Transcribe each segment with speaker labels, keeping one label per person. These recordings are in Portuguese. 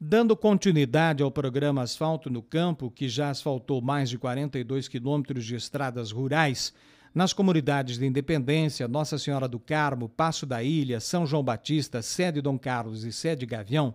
Speaker 1: Dando continuidade ao programa Asfalto no Campo, que já asfaltou mais de 42 quilômetros de estradas rurais, nas comunidades de Independência, Nossa Senhora do Carmo, Passo da Ilha, São João Batista, Sede Dom Carlos e Sede Gavião,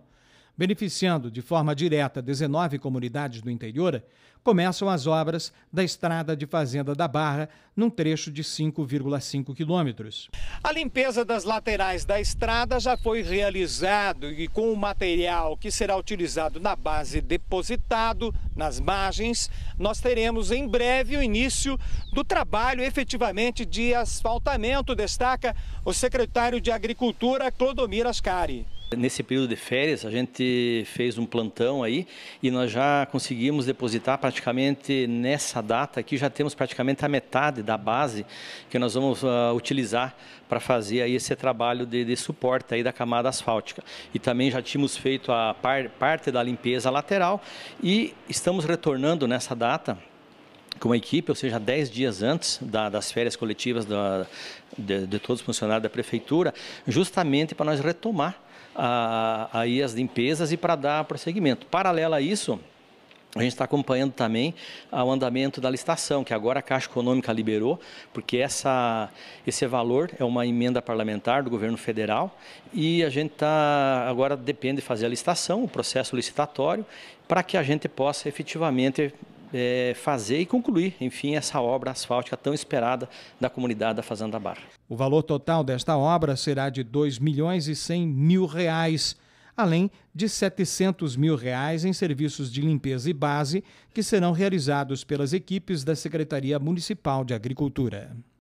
Speaker 1: beneficiando de forma direta 19 comunidades do interior, começam as obras da estrada de Fazenda da Barra, num trecho de 5,5 quilômetros. A limpeza das laterais da estrada já foi realizada e com o material que será utilizado na base depositado nas margens, nós teremos em breve o início do trabalho efetivamente de asfaltamento, destaca o secretário de Agricultura, Clodomir Ascari.
Speaker 2: Nesse período de férias, a gente fez um plantão aí e nós já conseguimos depositar praticamente nessa data aqui, já temos praticamente a metade da base que nós vamos uh, utilizar para fazer aí esse trabalho de, de, suporte aí da camada asfáltica. E também já tínhamos feito a par, parte da limpeza lateral e estamos retornando nessa data com a equipe, ou seja, 10 dias antes da, das férias coletivas da, de, de todos os funcionários da prefeitura, justamente para nós retomar a, aí as limpezas e para dar prosseguimento. Paralelo a isso, a gente está acompanhando também ah, o andamento da licitação, que agora a Caixa Econômica liberou, porque essa, esse valor é uma emenda parlamentar do governo federal e a gente tá, agora depende de fazer a licitação, o processo licitatório, para que a gente possa efetivamente é, fazer e concluir, enfim, essa obra asfáltica tão esperada da comunidade da Fazenda Barra.
Speaker 1: O valor total desta obra será de 2 milhões e 100 mil reais, além de 700 mil reais em serviços de limpeza e base que serão realizados pelas equipes da Secretaria Municipal de Agricultura.